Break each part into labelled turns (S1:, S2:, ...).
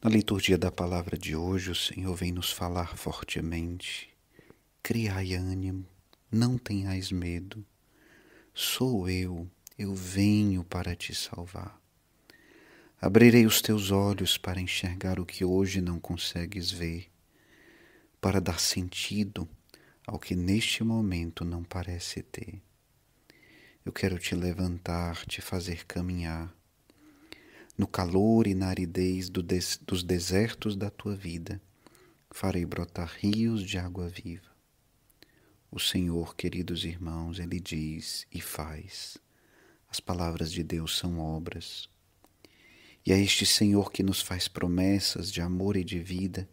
S1: Na liturgia da palavra de hoje, o Senhor vem nos falar fortemente: Criai ânimo, não tenhais medo. Sou eu, eu venho para te salvar. Abrirei os teus olhos para enxergar o que hoje não consegues ver, para dar sentido ao que neste momento não parece ter. Eu quero te levantar, te fazer caminhar, no calor e na aridez do des dos desertos da tua vida, farei brotar rios de água viva. O Senhor, queridos irmãos, ele diz e faz. As palavras de Deus são obras. E é este Senhor que nos faz promessas de amor e de vida,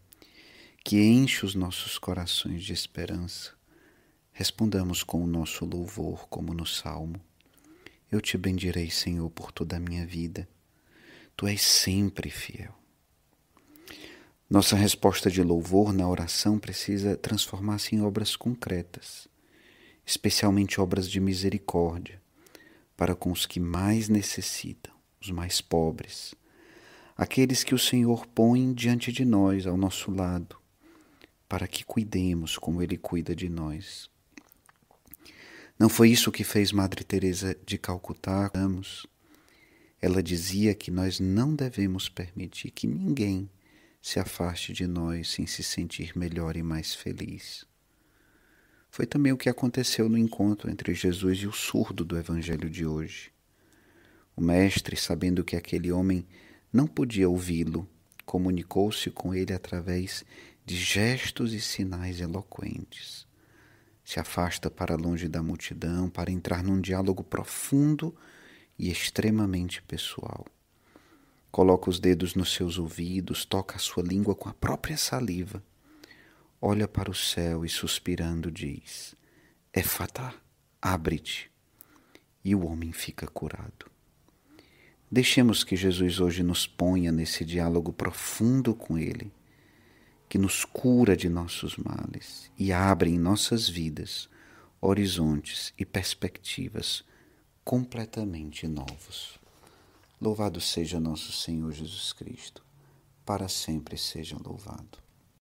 S1: que enche os nossos corações de esperança. Respondamos com o nosso louvor, como no salmo. Eu te bendirei, Senhor, por toda a minha vida. Tu és sempre fiel. Nossa resposta de louvor na oração precisa transformar-se em obras concretas, especialmente obras de misericórdia, para com os que mais necessitam, os mais pobres, aqueles que o Senhor põe diante de nós, ao nosso lado, para que cuidemos como Ele cuida de nós. Não foi isso que fez Madre Teresa de Calcutá, Ramos? Ela dizia que nós não devemos permitir que ninguém se afaste de nós sem se sentir melhor e mais feliz. Foi também o que aconteceu no encontro entre Jesus e o surdo do Evangelho de hoje. O Mestre, sabendo que aquele homem não podia ouvi-lo, comunicou-se com ele através de gestos e sinais eloquentes. Se afasta para longe da multidão para entrar num diálogo profundo e extremamente pessoal. Coloca os dedos nos seus ouvidos, toca a sua língua com a própria saliva. Olha para o céu e, suspirando, diz: É fatá, abre-te. E o homem fica curado. Deixemos que Jesus hoje nos ponha nesse diálogo profundo com Ele, que nos cura de nossos males e abre em nossas vidas horizontes e perspectivas completamente novos. Louvado seja nosso Senhor Jesus Cristo, para sempre seja louvado.